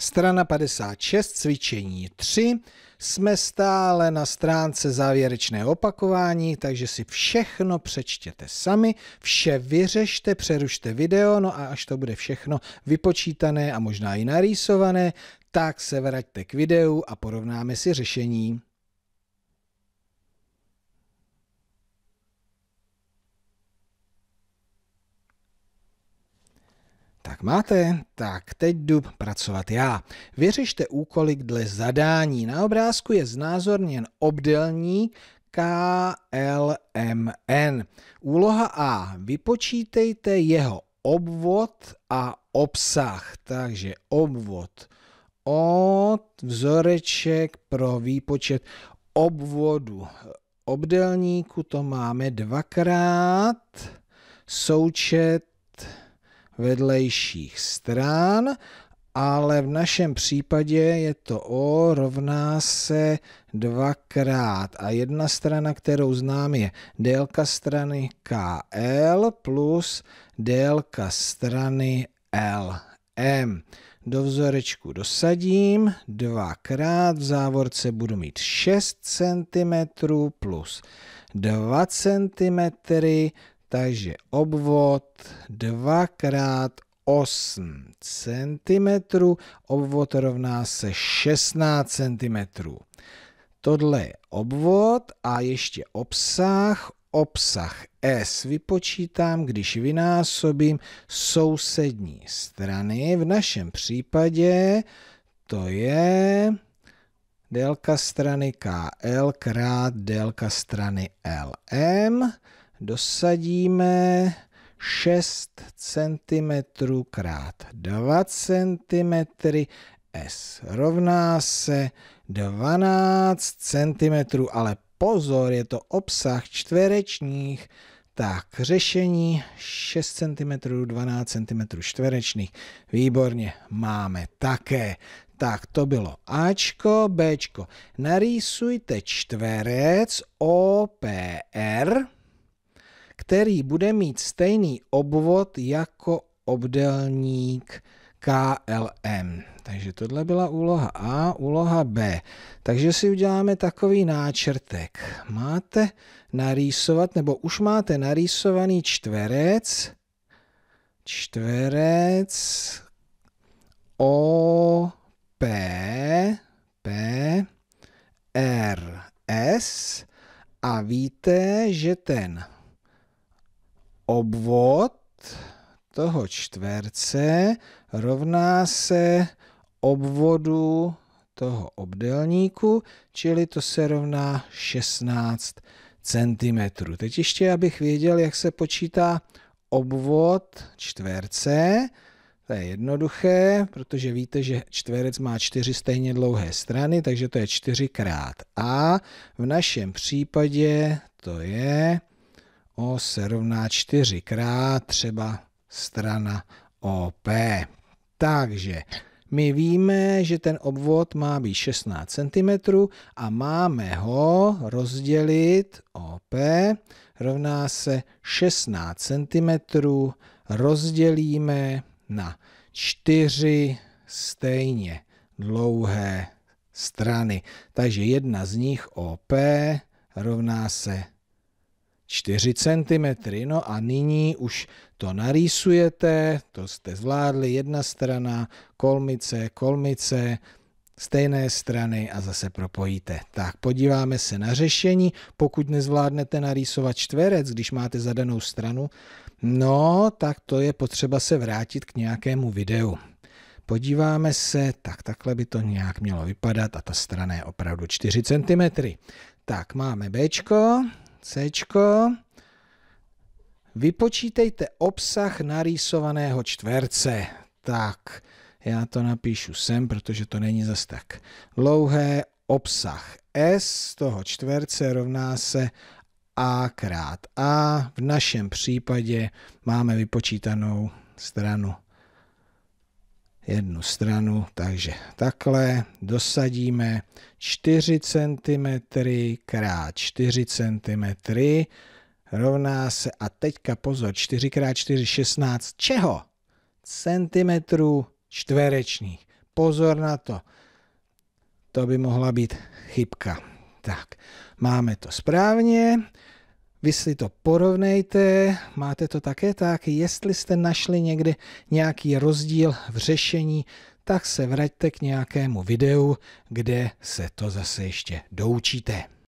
Strana 56, cvičení 3. Jsme stále na stránce závěrečné opakování, takže si všechno přečtěte sami, vše vyřešte, přerušte video, no a až to bude všechno vypočítané a možná i narýsované, tak se vraťte k videu a porovnáme si řešení. Tak máte? Tak teď jdu pracovat já. Vyřešte úkoly dle zadání. Na obrázku je znázorněn obdelník KLMN. Úloha A. Vypočítejte jeho obvod a obsah. Takže obvod od vzoreček pro výpočet obvodu obdelníku to máme dvakrát součet vedlejších stran, ale v našem případě je to O rovná se dvakrát a jedna strana, kterou znám, je délka strany KL plus délka strany LM. Do vzorečku dosadím dvakrát, v závorce budu mít 6 cm plus 2 cm, takže obvod 2x8 cm, obvod rovná se 16 cm. Tohle je obvod a ještě obsah, obsah S vypočítám, když vynásobím sousední strany. V našem případě to je délka strany KL krát délka strany LM dosadíme 6 cm x 2 cm S rovná se 12 cm, ale pozor, je to obsah čtverečních, tak řešení 6 cm, 12 cm čtverečných, výborně, máme také. Tak to bylo Ačko, Bčko. Narýsujte čtverec OPR, který bude mít stejný obvod jako obdelník KLM. Takže tohle byla úloha A, úloha B. Takže si uděláme takový náčrtek. Máte narýsovat, nebo už máte narýsovaný čtverec, čtverec O, P, P, R, S a víte, že ten obvod toho čtverce rovná se obvodu toho obdelníku, čili to se rovná 16 cm. Teď ještě, abych věděl, jak se počítá obvod čtverce, to je jednoduché, protože víte, že čtverec má čtyři stejně dlouhé strany, takže to je 4 krát A. V našem případě to je O se rovná 4 krát třeba strana OP. Takže my víme, že ten obvod má být 16 cm a máme ho rozdělit OP rovná se 16 cm rozdělíme na 4 stejně dlouhé strany. Takže jedna z nich OP rovná se 4 cm. No a nyní už to narýsujete, to jste zvládli, jedna strana, kolmice, kolmice, stejné strany a zase propojíte. Tak podíváme se na řešení. Pokud nezvládnete narýsovat čtverec, když máte zadanou stranu, no tak to je potřeba se vrátit k nějakému videu. Podíváme se, tak takhle by to nějak mělo vypadat a ta strana je opravdu 4 cm. Tak máme Bčko, C. Vypočítejte obsah narýsovaného čtverce. Tak, já to napíšu sem, protože to není zas tak dlouhé. Obsah S z toho čtverce rovná se A krát A. V našem případě máme vypočítanou stranu jednu stranu, takže takhle dosadíme 4 cm x 4 cm rovná se, a teďka pozor, 4x4, 16, čeho? Centimetrů čtverečních. Pozor na to. To by mohla být chybka. Tak, máme to správně. Vy si to porovnejte, máte to také tak, jestli jste našli někdy nějaký rozdíl v řešení, tak se vraťte k nějakému videu, kde se to zase ještě doučíte.